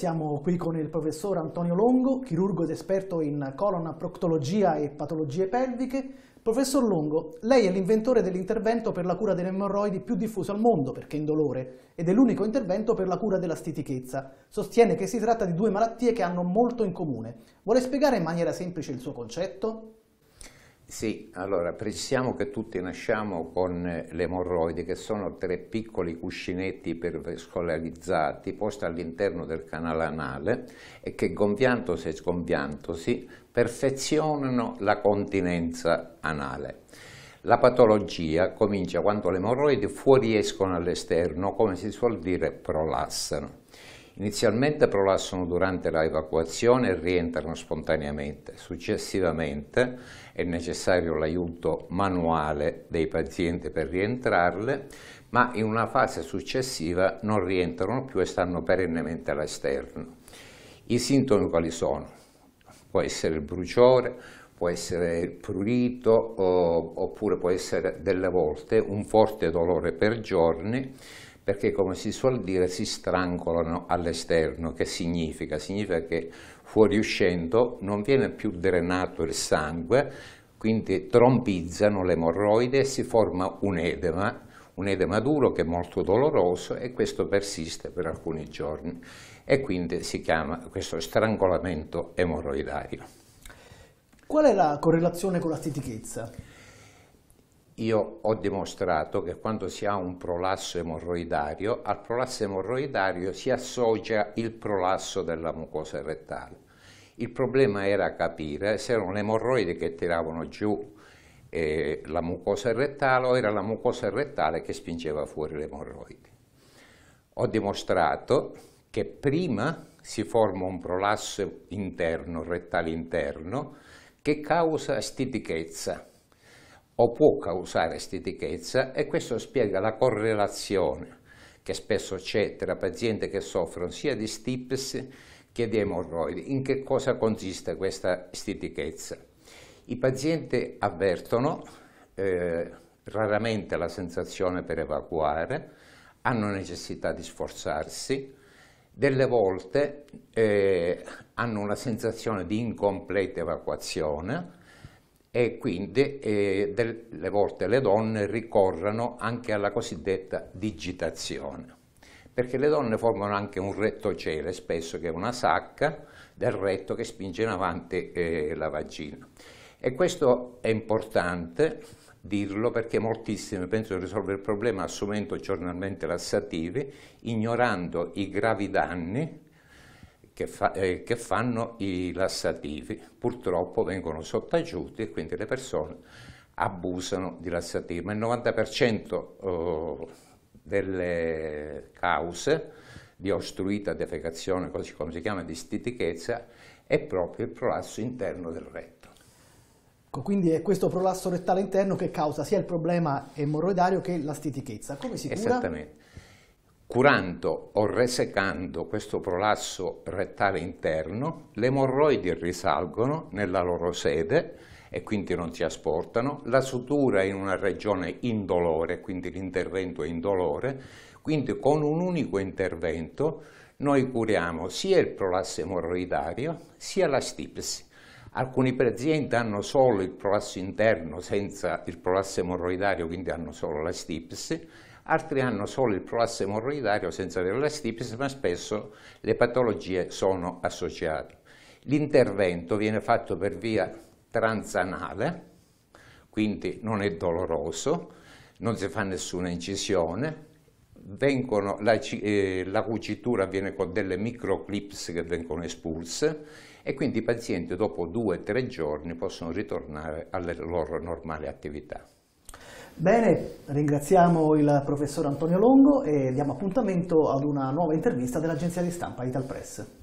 Siamo qui con il professor Antonio Longo, chirurgo ed esperto in colonna proctologia e patologie pelviche. Professor Longo, lei è l'inventore dell'intervento per la cura delle emorroidi più diffuso al mondo perché è indolore ed è l'unico intervento per la cura della stitichezza. Sostiene che si tratta di due malattie che hanno molto in comune. Vuole spiegare in maniera semplice il suo concetto? Sì, allora precissiamo che tutti nasciamo con le morroidi, che sono tre piccoli cuscinetti pervascolarizzati posti all'interno del canale anale e che gonfiandosi e sgonfiandosi perfezionano la continenza anale. La patologia comincia quando le morroidi fuoriescono all'esterno, come si suol dire prolassano. Inizialmente prolassano durante la evacuazione e rientrano spontaneamente. Successivamente è necessario l'aiuto manuale dei pazienti per rientrarle, ma in una fase successiva non rientrano più e stanno perennemente all'esterno. I sintomi quali sono? Può essere il bruciore, può essere il prurito, oppure può essere delle volte un forte dolore per giorni, perché come si suol dire si strangolano all'esterno. Che significa? Significa che fuoriuscendo non viene più drenato il sangue, quindi trompizzano l'emorroide e si forma un edema, un edema duro che è molto doloroso e questo persiste per alcuni giorni e quindi si chiama questo strangolamento emorroidario. Qual è la correlazione con la stitichezza? io ho dimostrato che quando si ha un prolasso emorroidario, al prolasso emorroidario si associa il prolasso della mucosa rettale. Il problema era capire se erano le emorroidi che tiravano giù eh, la mucosa rettale o era la mucosa rettale che spingeva fuori le emorroidi. Ho dimostrato che prima si forma un prolasso interno, rettale interno, che causa stitichezza o può causare stitichezza e questo spiega la correlazione che spesso c'è tra pazienti che soffrono sia di stipsi che di emorroidi. In che cosa consiste questa stitichezza? I pazienti avvertono eh, raramente la sensazione per evacuare, hanno necessità di sforzarsi, delle volte eh, hanno una sensazione di incompleta evacuazione, e quindi eh, delle volte le donne ricorrono anche alla cosiddetta digitazione, perché le donne formano anche un rettocele, spesso che è una sacca del retto che spinge in avanti eh, la vagina. E questo è importante dirlo perché moltissime pensano di risolvere il problema assumendo giornalmente lassativi, ignorando i gravi danni che, fa, eh, che fanno i lassativi. Purtroppo vengono sottaciuti e quindi le persone abusano di lassativi, ma il 90% eh, delle cause di ostruita defecazione, così come si chiama, di stitichezza, è proprio il prolasso interno del retto. Quindi è questo prolasso rettale interno che causa sia il problema emorroidario che la stitichezza. Come si cura? Esattamente. Curando o resecando questo prolasso rettale interno, le emorroidi risalgono nella loro sede e quindi non si asportano, la sutura è in una regione indolore, quindi l'intervento è indolore, quindi con un unico intervento noi curiamo sia il prolasso emorroidario sia la stipsi. Alcuni pazienti hanno solo il prolasso interno senza il prolasso emorroidario, quindi hanno solo la stipsi, altri hanno solo il prolasso emorroidario senza avere la stipes, ma spesso le patologie sono associate. L'intervento viene fatto per via transanale, quindi non è doloroso, non si fa nessuna incisione, vengono, la, eh, la cucitura avviene con delle microclips che vengono espulse e quindi i pazienti dopo due o tre giorni possono ritornare alle loro normali attività. Bene, ringraziamo il professor Antonio Longo e diamo appuntamento ad una nuova intervista dell'agenzia di stampa Ital Press.